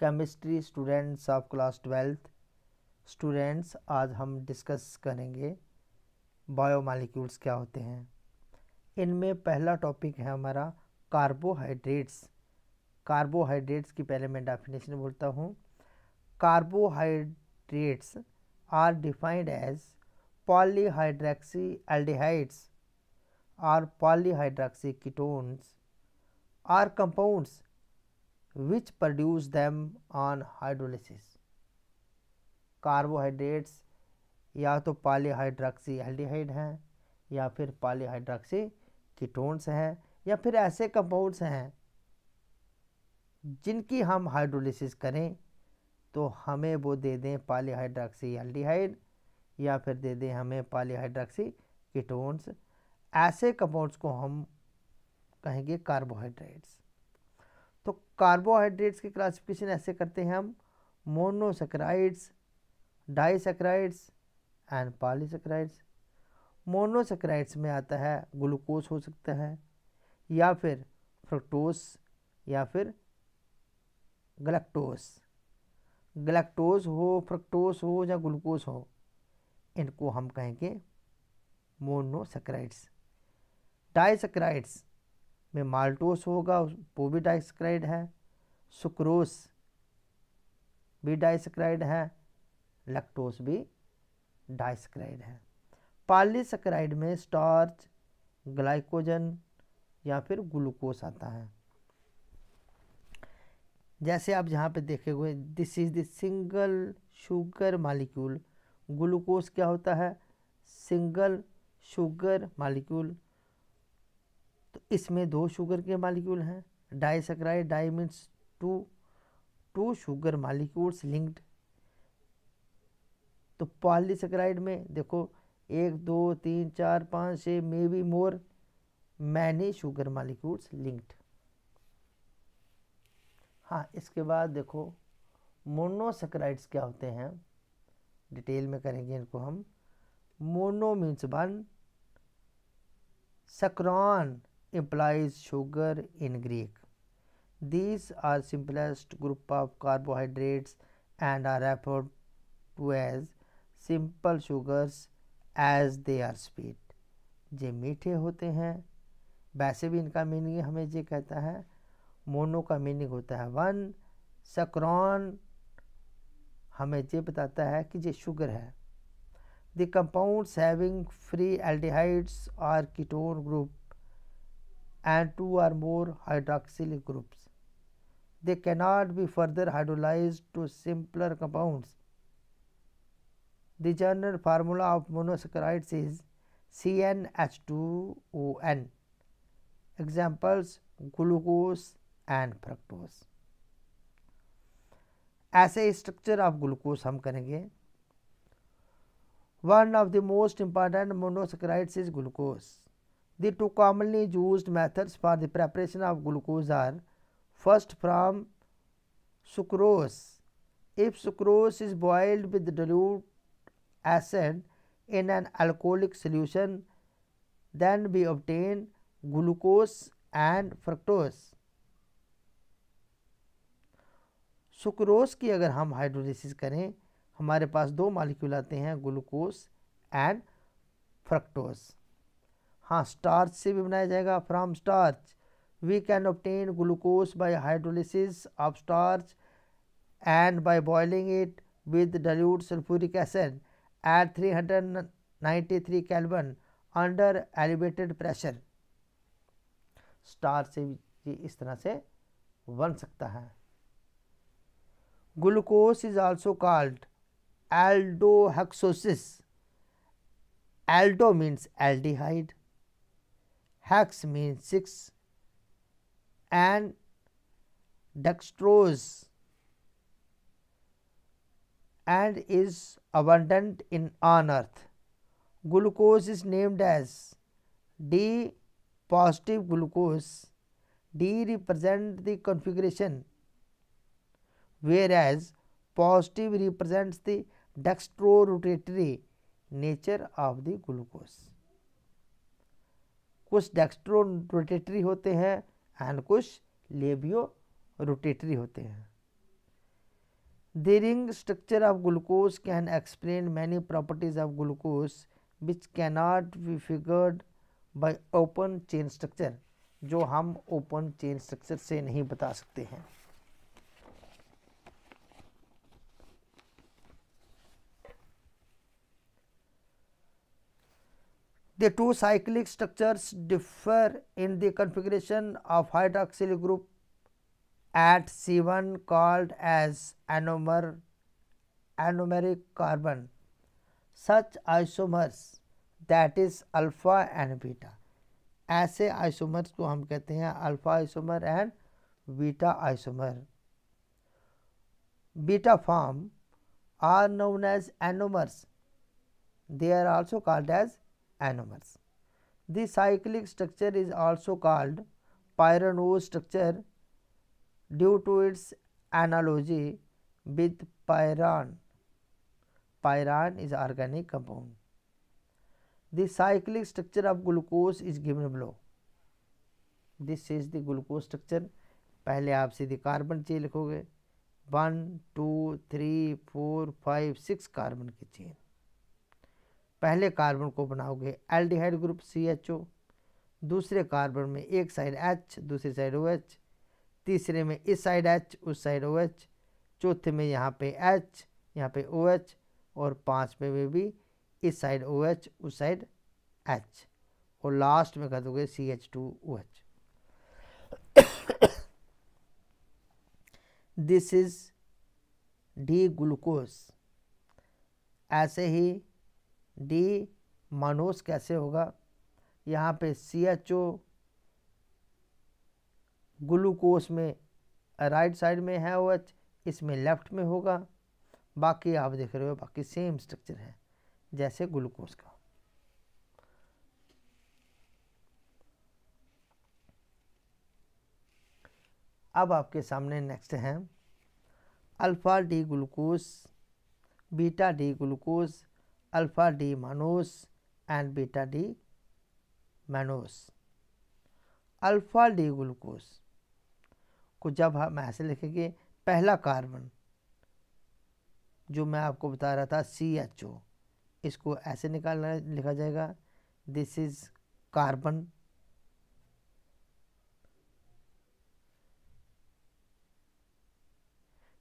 Chemistry students of class twelfth students आज हम discuss करेंगे बायो मालिक्यूल्स क्या होते हैं इनमें पहला टॉपिक है हमारा कार्बोहाइड्रेट्स कार्बोहाइड्रेट्स की पहले मैं डेफिनेशन बोलता हूँ carbohydrates are defined as polyhydroxy aldehydes or polyhydroxy ketones or compounds which produce them on hydrolysis carbohydrates या तो पॉलीहाइड्रोक्सी एल्डिहाइड हैं या फिर पॉलीहाइड्रोक्सी कीटोन्स हैं या फिर ऐसे कंपाउंड्स हैं जिनकी हम हाइड्रोलिसिस करें तो हमें वो दे दें पॉलीहाइड्रोक्सी एल्डिहाइड या फिर दे दें हमें पॉलीहाइड्रोक्सी कीटोन्स ऐसे कंपाउंड्स को हम कहेंगे कार्बोहाइड्रेट्स तो कार्बोहाइड्रेट्स की क्लासिफिकेशन ऐसे करते हैं हम monosaccharides disaccharides and polysaccharides monosaccharides में आता है ग्लूकोज हो सकता है या फिर फ्रुक्टोज या फिर गलेक्टोज गलेक्टोज हो फ्रुक्टोज हो या ग्लूकोज हो इनको हम कहेंगे मोनोसेक्राइड्स डाइसेक्राइड्स में माल्टोस होगा वो भी डाइसक्राइड है सुक्रोस भी डाइसक्राइड है लैक्टोस भी डाइसक्राइड है पालीसक्राइड में स्टार्च ग्लाइकोजन या फिर ग्लूकोस आता है जैसे आप जहाँ पे देखे हुए this is single sugar molecule glucose क्या होता है सिंगल शुगर मालिक्यूल इसमें दो शुगर के मालिक्यूल हैं disaccharide di means two two sugar molecules linked तो सक्राइड में देखो एक दो तीन चार पाँच छः may be more many sugar molecules linked हाँ इसके बाद देखो मोनोसक्राइड्स क्या होते हैं डिटेल में करेंगे इनको हम mono means one saccharon implies sugar in Greek. These are simplest group of carbohydrates and are referred to as simple sugars as they are sweet. ये मीठे होते हैं वैसे भी इनका मीनिंग हमें ये कहता है मोनो का मीनिंग होता है वन सक्रॉन हमें ये बताता है कि ये शुगर है the compounds having free aldehydes or ketone group and two or more hydroxyl groups. They cannot be further hydrolyzed to simpler compounds. The general formula of monosaccharides is CnH2ON. Examples glucose and fructose. ऐसे structure of glucose हम करेंगे one of the most important monosaccharides is glucose The two commonly used methods for the preparation of glucose are first from sucrose. If sucrose is boiled with dilute acid in an alcoholic solution, then we obtain glucose and fructose. Sucrose की अगर हम hydrolysis करें हमारे पास दो molecule आते हैं glucose and fructose हाँ starch से भी बनाया जाएगा from starch we can obtain glucose by hydrolysis of starch and by boiling it with dilute sulphuric acid at three hundred ninety three under elevated pressure starch से भी इस तरह से बन सकता है glucose is also called aldohexoses aldo means aldehyde hex means 6 and dextrose and is abundant in on earth. Glucose is named as D positive glucose. D represents the configuration whereas positive represents the dextrorotatory nature of the glucose. कुछ dextro rotatory होते हैं and कुछ laevo rotatory होते हैं दिंग structure of glucose can explain many properties of glucose which cannot be figured by open chain structure जो हम open chain structure से नहीं बता सकते हैं The two cyclic structures differ in the configuration of hydroxyl group at C1 called as anomer, anomeric carbon. Such isomers that is alpha and beta. ऐसे isomers को हम कहते हैं alpha isomer and beta isomer. Beta form are known as anomers. They are also called as anomers. The cyclic structure is also called pyranose structure due to its analogy with pyran. Pyran is organic compound. The cyclic structure of glucose is given below. This is the glucose structure पहले आप सीधे carbon chain लिखोगे one two three four five six carbon की chain पहले carbon को बनाओगे aldehyde group C H O दूसरे carbon में एक साइड एच दूसरी साइड ओ एच तीसरे में इस साइड एच उस साइड ओ एच चौथे में यहाँ पे एच यहाँ पे ओ एच और पाँचवें में भी इस साइड ओ एच उस साइड एच और लास्ट में कर दोगे C H two O H this is D glucose ऐसे ही डी मानोस कैसे होगा यहाँ पे सी एच ओ ग्लूकोस में राइट साइड में है ओ एच इसमें लेफ्ट में होगा बाकी आप देख रहे हो बाकी सेम स्ट्रक्चर है जैसे ग्लूकोज का अब आपके सामने नेक्स्ट है alpha D glucose beta D glucose alpha D manose and beta D manose. Alpha D glucose को जब हम ऐसे लिखेंगे पहला कार्बन जो मैं आपको बता रहा था सी एच ओ इसको ऐसे निकालना लिखा जाएगा दिस इज कार्बन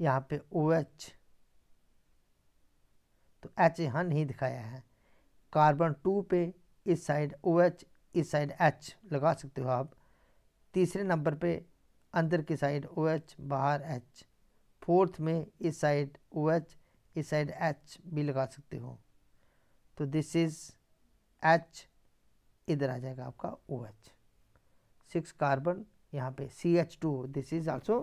यहाँ पे ओ OH, एच तो एच यहाँ नहीं दिखाया है कार्बन टू पे इस साइड ओ एच इस साइड एच लगा सकते हो आप तीसरे नंबर पे अंदर की साइड ओ एच बाहर एच फोर्थ में इस साइड ओ एच इस साइड एच भी लगा सकते हो तो दिस इज़ एच इधर आ जाएगा आपका ओ एच सिक्स कार्बन यहाँ पे C H two this is also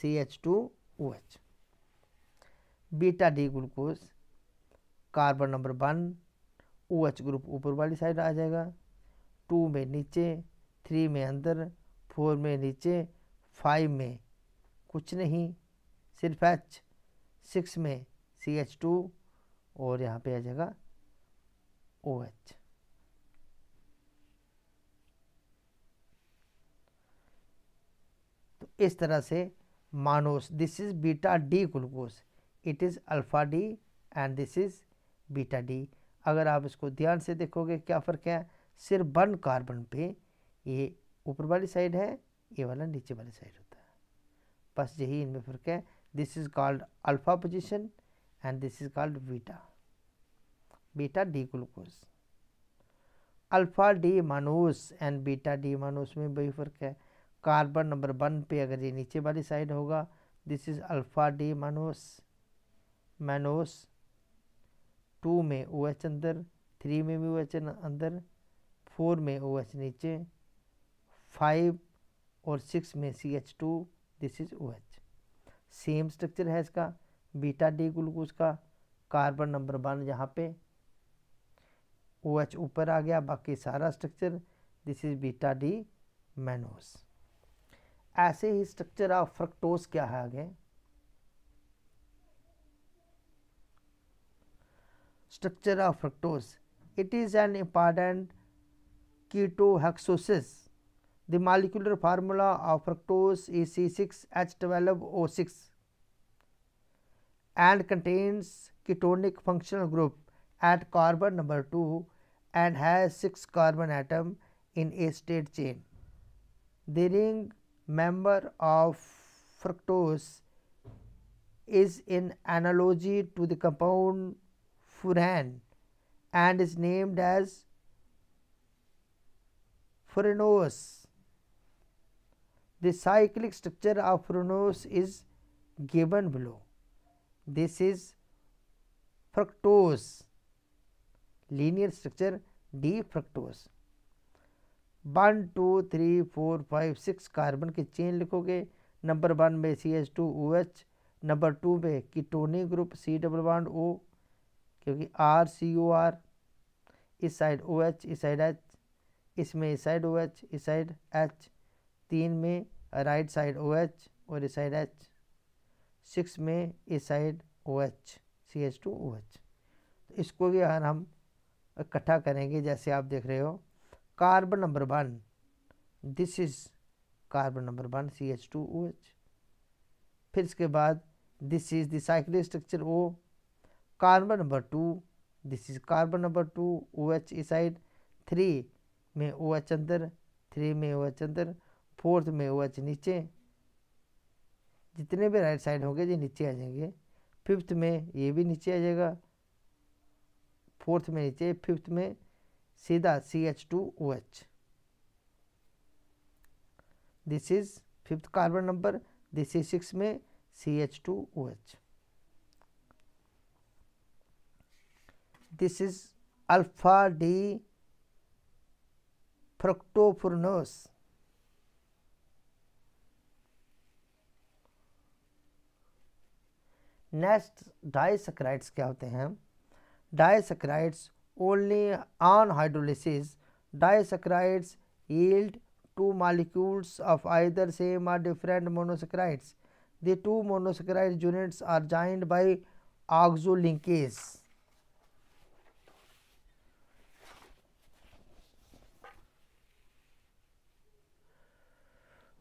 C H two O H beta D glucose carbon number one O H group ऊपर वाली साइड आ जाएगा टू में नीचे थ्री में अंदर फोर में नीचे फाइव में कुछ नहीं सिर्फ एच सिक्स में सी एच टू और यहाँ पे आ जाएगा ओ एच तो इस तरह से mannose this is beta D glucose it is alpha D and this is beta D अगर आप इसको ध्यान से देखोगे क्या फ़र्क है सिर्फ वन कार्बन पे ये ऊपर वाली साइड है ये वाला नीचे वाली साइड होता है बस यही इनमें फ़र्क है this is called alpha position and this is called beta beta D glucose alpha D mannose and beta D mannose में वही फ़र्क है कार्बन नंबर वन पे अगर ये नीचे वाली साइड होगा दिस इज़ अल्फ़ा डी मानूस मानूस टू में ओ एच अंदर थ्री में भी ओ एच अंदर फोर में ओ एच नीचे फाइव और सिक्स में C H two this is O H same structure है इसका बीटा डी ग्लूकोज का कार्बन नंबर वन यहाँ पे ओ एच ऊपर आ गया बाकी सारा structure this is beta D mannose ऐसे ही स्ट्रक्चर ऑफ फ्रक्टोज क्या है आगे structure of fructose. It is an important hexoses. The molecular formula of fructose is C6H12O6 and contains ketonic functional group at carbon number 2 and has 6 carbon atom in a state chain. The ring member of fructose is in analogy to the compound furan and is named as Furanos. The cyclic structure of Furanos is given below. This is fructose, linear structure D fructose. One two three four five six carbon की chain लिखोगे number one में C H two O H number two में ketonic group C double one O क्योंकि R C O R इस side O H इस side H इसमें इस side O H इस साइड एच तीन में राइट साइड ओ एच और इस साइड एच सिक्स में इस side O H C H two O H तो इसको भी अगर हम इकट्ठा करेंगे जैसे आप देख रहे हो carbon number one this is carbon number one C H two O H फिर इसके बाद this is the cyclic structure O carbon number two this is carbon number two O H ई साइड थ्री में O H अंदर three में O H अंदर fourth में O H नीचे जितने भी राइट साइड होंगे ये नीचे आ जाएंगे फिफ्थ में ये भी नीचे आ जाएगा फोर्थ में नीचे फिफ्थ में सीधा C H two O H this is fifth carbon number this is six में C H two O H this is alpha D fructofurnos next disaccharides क्या होते हैं disaccharides only on hydrolysis disaccharides yield two molecules of either same or different monosaccharides the two monosaccharide units are joined by oxo linkage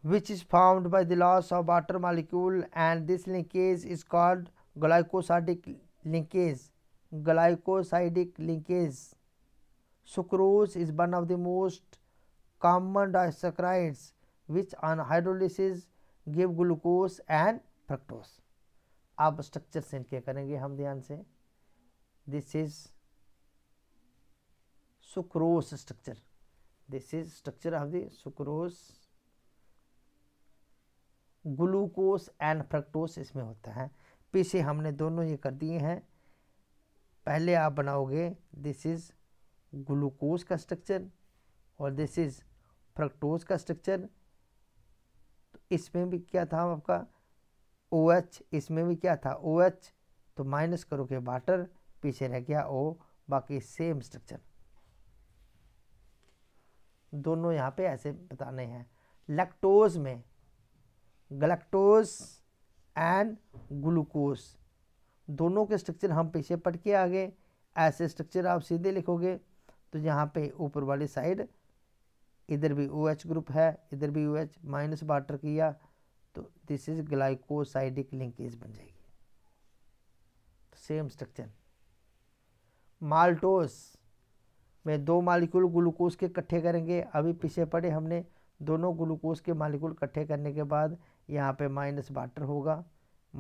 which is formed by the loss of water molecule and this linkage is called glycosidic linkage glycosidic linkage sucrose is one of the most common disaccharides which on hydrolysis give glucose and fructose आप structure से इनके करेंगे हम ध्यान से This is sucrose structure. This is structure of the sucrose. Glucose and fructose इसमें होता है पीछे हमने दोनों ये कर दिए हैं पहले आप बनाओगे दिस इज़ ग्लूकोज का स्ट्रक्चर और दिस इज़ फ्रक्टोज का स्ट्रक्चर तो इसमें भी क्या था आपका ओ OH, इसमें भी क्या था ओ OH, तो माइनस करोगे वाटर पीछे रह गया ओ बाकी सेम स्ट्रक्चर दोनों यहाँ पे ऐसे बताने हैं लैक्टोज में गलेक्टोज एंड ग्लूकोज दोनों के स्ट्रक्चर हम पीछे पढ़ के आ गए ऐसे स्ट्रक्चर आप सीधे लिखोगे तो यहाँ पे ऊपर वाली साइड इधर भी ओ OH ग्रुप है इधर भी ओ एच माइनस वाटर किया तो दिस इज ग्लाइकोसाइडिक लिंकेज बन जाएगी तो सेम स्ट्रक्चर माल्टोस में दो मालिक्यूल ग्लूकोज के इकट्ठे करेंगे अभी पीछे पड़े हमने दोनों ग्लूकोज के मालिक्यूल इकट्ठे करने के बाद यहाँ पे माइनस वाटर होगा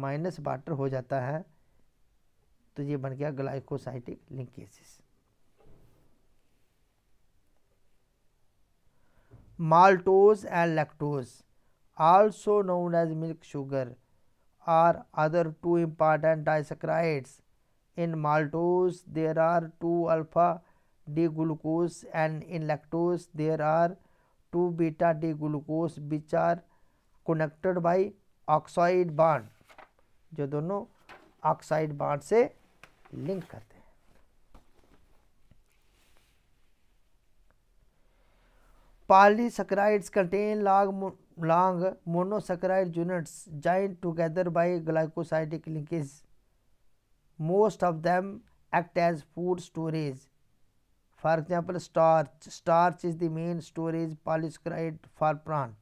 माइनस वाटर हो जाता है तो ये बन गया glycosidic linkages maltose and lactose also known as milk sugar are other two important disaccharides in maltose there are two alpha D glucose and in lactose there are two beta D glucose which are connected by oxide bond जो दोनों oxide bond से link करते हैं polysaccharides contain long long monosaccharide units joined together by glycosidic linkage most of them act as food storage for example starch starch is the main storage polysaccharide for plant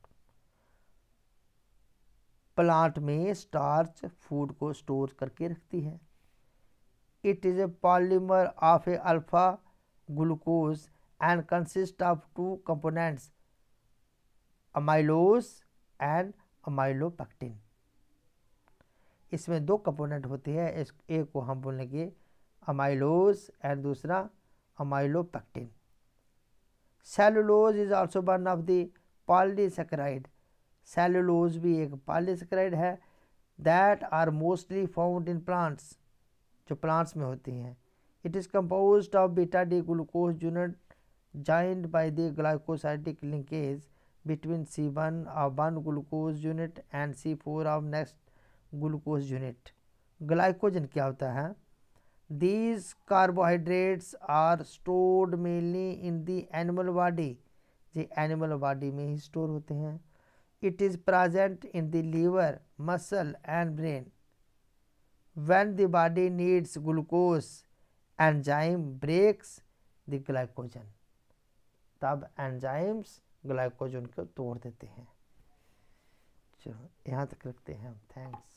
plant में starch food को store करके रखती है it is a polymer of a alpha glucose and consist of two components amylose and amylopectin इसमें दो component होते हैं इस एक को हम बोलेंगे अमाइलोस एंड दूसरा amylopectin cellulose is also one of the polysaccharide cellulose भी एक पॉलीसक्राइड है that are mostly found in plants जो प्लांट्स में होती हैं it is compose of beta D glucose unit joined by the glycosidic linkage between C one of one glucose unit and C four of next glucose unit glycogen क्या होता है these carbohydrates are stored mainly in the animal body जी animal body में ही store होते हैं it is present in the liver, muscle and brain. When the body needs glucose, enzyme breaks the glycogen. tab enzymes glycogen ko tod dete hain chalo yahan tak rakhte hain हम thanks